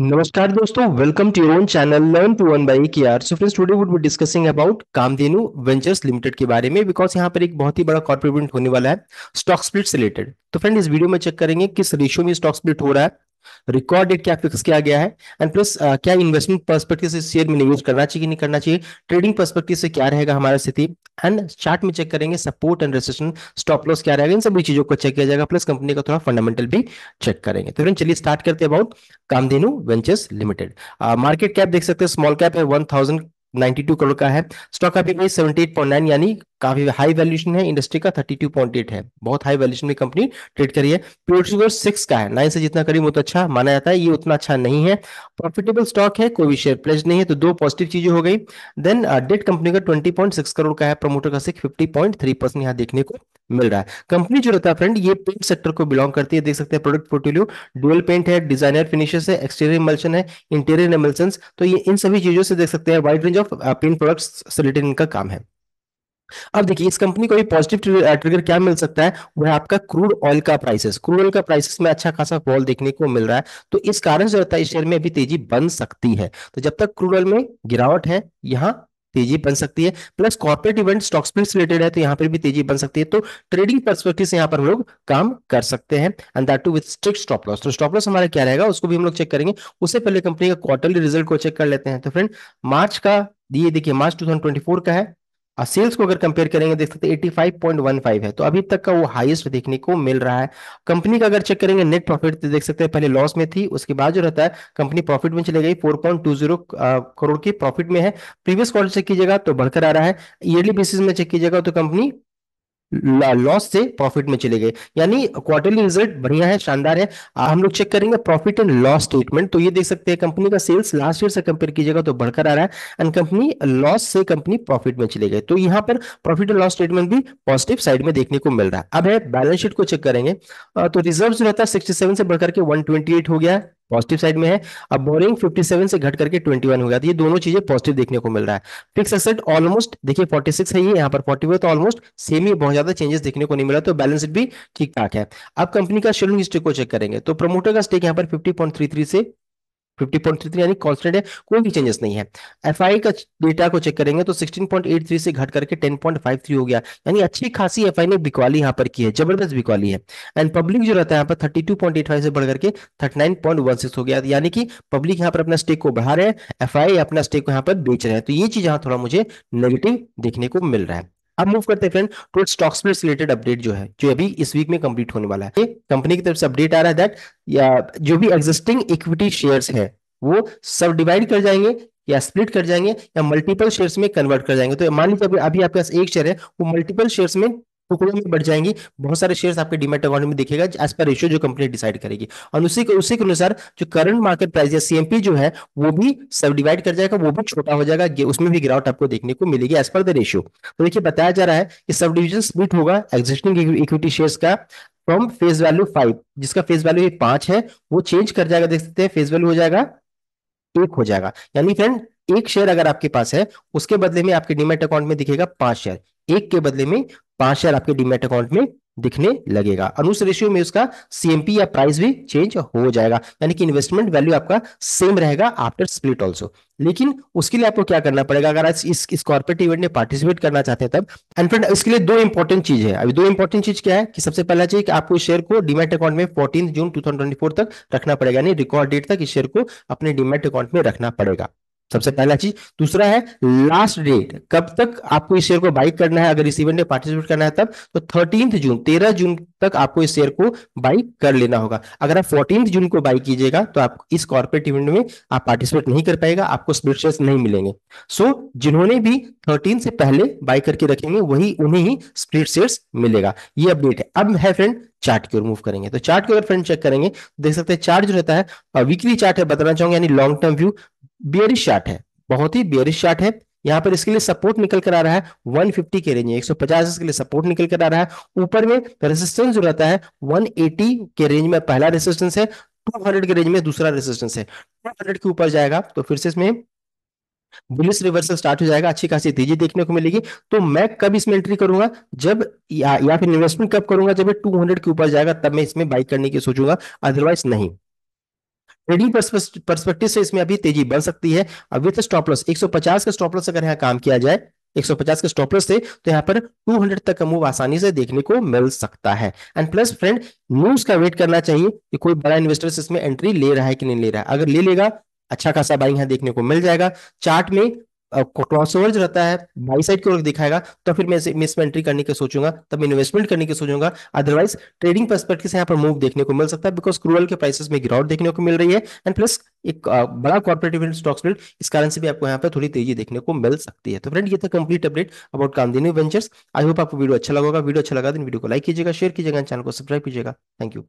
नमस्कार दोस्तों welcome to your own channel learn to one by K R so friends today would be discussing about Kamdhenu ventures limited के बारे में because यहाँ पर एक बहुत ही बड़ा कॉर्पोरेट होने वाला है स्टॉक स्प्लिट से रिलेटेड तो फ्रेंड इस वीडियो में चेक करेंगे किस रेशियो में स्टॉक स्प्लिट हो रहा है रिकॉर्ड डेट क्या फिक्स किया गया है एंड प्लस क्या इन्वेस्टमेंट पर्सपेक्टिव से शेयर में निवेश करना चाहिए कि नहीं करना चाहिए ट्रेडिंग पर्सपेक्टिव से क्या रहेगा हमारा स्थिति एंड चार्ट में चेक करेंगे support and resistance stop loss क्या रहेगा इन सभी चीजों को चेक किया जाएगा प्लस कंपनी का थोड़ा फंडामेंटल भी चेक करेंगे तो फ्रेंड चलिए स्टार्ट करते about Kamdhenu ventures limited market cap देख सकते हैं स्मॉल कैप है वन 92 करोड़ का है स्टॉक आप सेवेंटी एट यानी काफी हाई वैल्यूशन है इंडस्ट्री का थर्टी टू पॉइंट एट है बहुत हाई वैल्यूशन में कंपनी ट्रेड करी है प्योर शुगर सिक्स का है नाइन से जितना करीब उतना तो अच्छा माना जाता है ये उतना अच्छा नहीं है प्रॉफिटेबल स्टॉक है कोई भी शेयर प्लेज नहीं है तो दो पॉजिटिव चीजें हो गई देन डेट कंपनी का ट्वेंटी पॉइंट सिक्स करोड़ का है प्रमोटर का six fifty point three percent यहाँ देखने को मिल रहा है कंपनी जो रहता है फ्रेंड ये पेंट सेक्टर को बिलोंग करती है देख सकते हैं प्रोडक्ट पोर्टफोलियो डुअल पेंट है डिजाइनर फिनिशेस है एक्सटीरियर इमल्शन है इंटीरियर इमल्शन तो ये इन सभी चीजों से देख सकते हैं wide range of paint products से रिलेटेड इनका काम है अब देखिए इस कंपनी को भी पॉजिटिव ट्रिगर क्या मिल सकता है वह आपका क्रूड ऑयल का प्राइसेस क्रूड ऑयल का प्राइसेस में अच्छा खासा फॉल देखने को मिल रहा है तो इस कारण से होता है शेयर में अभी तेजी बन सकती है तो जब तक क्रूड ऑयल में गिरावट है यहाँ तेजी बन सकती है plus corporate event stock split related है तो यहाँ पर भी तेजी बन सकती है तो ट्रेडिंग परस्पेक्टिव से यहाँ पर हम लोग काम कर सकते हैं and that too with strict stop loss तो स्टॉप लॉस हमारा क्या रहेगा उसको भी हम लोग चेक करेंगे उससे पहले कंपनी का क्वार्टरली रिजल्ट को चेक कर लेते हैं तो फ्रेंड मार्च का ये देखिए मार्च 2024 का है सेल्स को अगर कंपेयर करेंगे देख सकते हैं 85.15 है तो अभी तक का वो हाईएस्ट देखने को मिल रहा है कंपनी का अगर चेक करेंगे नेट प्रॉफिट तो देख सकते हैं पहले लॉस में थी उसके बाद जो रहता है कंपनी प्रॉफिट में चले गई 4.20 करोड़ के प्रॉफिट में है प्रीवियस क्वार्टर चेक कीजिएगा तो बढ़कर आ रहा है ईयरली बेसिस में चेक कीजिएगा तो कंपनी लॉस से प्रॉफिट में चले गए यानी क्वार्टरली रिजल्ट बढ़िया है शानदार है हम लोग चेक करेंगे प्रॉफिट एंड लॉस स्टेटमेंट तो ये देख सकते हैं कंपनी का सेल्स लास्ट ईयर से कंपेयर कीजिएगा तो बढ़कर आ रहा है एंड कंपनी लॉस से कंपनी प्रॉफिट में चले गए तो यहाँ पर प्रॉफिट एंड लॉस स्टेटमेंट भी पॉजिटिव साइड में देखने को मिल रहा है अब है बैलेंस शीट को चेक करेंगे तो रिजर्व जो रहता है सिक्सटी से बढ़कर के वन हो गया है पॉजिटिव साइड में है अब बोरिंग 57 से घट करके 21 हो गया तो ये दोनों चीजें पॉजिटिव देखने को मिल रहा है फिक्स एसेट ऑलमोस्ट देखिए 46 है ये यहाँ पर 40 तो ऑलमोस्ट सेम ही बहुत ज्यादा चेंजेस देखने को नहीं मिला तो बैलेंस भी ठीक ठाक है अब कंपनी का शेयरिंग हिस्ट्री को चेक करेंगे तो प्रमोटर का स्टेक यहाँ पर फिफ्टी से फिफ्टी पॉइंट थ्री थ्री यानी कॉन्स्टेंट है कोई भी चेंजेस नहीं है एफ आई का डेटा को चेक करेंगे तो सिक्सटीन पॉइंट एट थ्री से घट करके टेन पॉइंट फाइव थ्री हो गया यानी अच्छी खासी एफ आई ने बिकवाली यहाँ पर की है जबरदस्त बिकवाली है एंड पब्लिक जो रहता है यहाँ पर thirty two point eight five से बढ़ करके thirty nine point one six हो गया यानी कि पब्लिक यहाँ पर अपना स्टेक को बढ़ा रहे हैं एफ आई अपना स्टेक को यहाँ पर बेच रहे हैं तो ये चीज यहाँ थोड़ा मुझे नेगेटिव देखने को मिल रहा है अब मूव करते हैं फ्रेंड टूट स्टॉक स्प्लिट रिलेटेड अपडेट जो है जो अभी इस वीक में कंप्लीट होने वाला है कंपनी की तरफ से अपडेट आ रहा है दैट या जो भी एग्जिस्टिंग इक्विटी शेयर्स है वो सब डिवाइड कर जाएंगे या स्प्लिट कर जाएंगे या मल्टीपल शेयर्स में कन्वर्ट कर जाएंगे तो मान लीजिए अभी आपके पास एक शेयर है वो मल्टीपल शेयर्स में टुकड़ों में बढ़ जाएंगी बहुत सारे शेयर्स आपके डिमेट अकाउंट में दिखेगा एज पर रेशियो जो कंपनी डिसाइड करेगी और उसी के उसी के अनुसार जो करंट मार्केट प्राइस या सीएमपी जो है वो भी सब डिवाइड कर जाएगा वो भी छोटा हो जाएगा उसमें भी गिरावट आपको देखने को मिलेगी एज पर द रेशियो तो देखिए बताया जा रहा है कि सब डिविजन स्प्लिट होगा एग्जिस्टिंग इक्विटी शेयर का फ्रॉम फेस वैल्यू फाइव जिसका फेस वैल्यू पांच है वो चेंज कर जाएगा देख सकते हैं फेस वैल्यू हो जाएगा एक हो जाएगा यानी फ्रेंड एक शेयर अगर आपके पास है उसके बदले में आपके डिमेट अकाउंट में दिखेगा पांच शेयर एक के बदले में पांच शेयर आपके डीमेट अकाउंट में दिखने लगेगा और उस रेशियो में उसका सीएमपी या प्राइस भी चेंज हो जाएगा यानी कि इन्वेस्टमेंट वैल्यू आपका सेम रहेगा आफ्टर स्प्लिट आल्सो लेकिन उसके लिए आपको क्या करना पड़ेगा अगर आज इस इस कॉर्पोरेट इवेंट में पार्टिसिपेट करना चाहते हैं तब एंड फ्रेंड इसके लिए दो इंपॉर्टेंट चीज है अभी दो इंपॉर्टेंट चीज क्या है कि सबसे पहला चीज आपको इस शेयर को डीमेट अकाउंट में फोर्टीन जून टू तक रखना पड़ेगा यानी रिकॉर्ड डेट तक इस शेयर को अपने डीमेट अकाउंट में रखना पड़ेगा सबसे पहला चीज दूसरा है लास्ट डेट कब तक आपको इस शेयर को बाई करना है अगर इस इवेंट में पार्टिसिपेट करना है तब तो थर्टीन जून तेरह जून तक आपको इस शेयर को बाई कर लेना होगा अगर आप फोर्टीन जून को बाई कीजिएगा तो आप इस कॉर्पोरेट इवेंट में आप पार्टिसिपेट नहीं कर पाएगा आपको स्प्लिट शेयर नहीं मिलेंगे सो so, जिन्होंने भी थर्टीन से पहले बाई करके रखेंगे वही उन्हें ही स्प्लिट शेयर मिलेगा ये अपडेट है अब है फ्रेंड चार्ट की ओर मूव करेंगे तो चार्ट की अगर फ्रेंड चेक करेंगे देख सकते हैं चार्ट जो रहता है वीकली चार्ट है बताना चाहूंगा यानी long term view bearish chart है बहुत ही बियरिश चार्ट है यहाँ पर इसके लिए सपोर्ट निकल कर आ रहा है 150 के रेंज में 150 के लिए सपोर्ट निकल कर आ रहा है ऊपर में रेसिस्टेंस जो रहता है 180 के रेंज में पहला रेसिस्टेंस है 200 के रेंज में दूसरा रेसिस्टेंस है 200 के ऊपर जाएगा तो फिर से इसमें बुलिस रिवर्सल स्टार्ट हो जाएगा अच्छी खासी तेजी देखने को मिलेगी तो मैं कब इसमें एंट्री करूंगा जब या, या फिर इन्वेस्टमेंट कब करूंगा जब ये 200 के ऊपर जाएगा तब मैं इसमें बाइक करने की सोचूंगा अदरवाइज नहीं ट्रेडिंग परस्पेक्टिव से इसमें अभी तेजी बढ़ सकती है अब विथ स्टॉप लॉस 150 का स्टॉप लॉस अगर यहाँ काम किया जाए 150 के स्टॉप लॉस से तो यहाँ पर 200 तक का मूव आसानी से देखने को मिल सकता है एंड प्लस फ्रेंड न्यूज का वेट करना चाहिए कि कोई बड़ा इन्वेस्टर इसमें एंट्री ले रहा है कि नहीं ले रहा है अगर ले लेगा अच्छा खासा बाइंग यहाँ देखने को मिल जाएगा चार्ट में क्रॉस ओवर रहता है बाई साइड की ओर दिखाएगा तो फिर मैं मिस में एंट्री करने के सोचूंगा तब मैं इन्वेस्टमेंट करने के सोचूंगा अदरवाइज ट्रेडिंग परस्पेक्टिव से यहाँ पर मूव देखने को मिल सकता है बिकॉज क्रूअल के प्राइसेस में गिरावट देखने को मिल रही है एंड प्लस एक बड़ा कॉर्पोरेटिव स्टॉक्स बिल्ड इस कारण से भी आपको यहाँ पर थोड़ी तेजी देखने को मिल सकती है तो फ्रेंड ये था complete update about Kamdhenu ventures I hope आपको वीडियो अच्छा लगा वीडियो अच्छा लगा तो वीडियो को लाइक कीजिएगा शेयर कीजिएगा चैनल को सब्सक्राइब कीजिएगा थैंक यू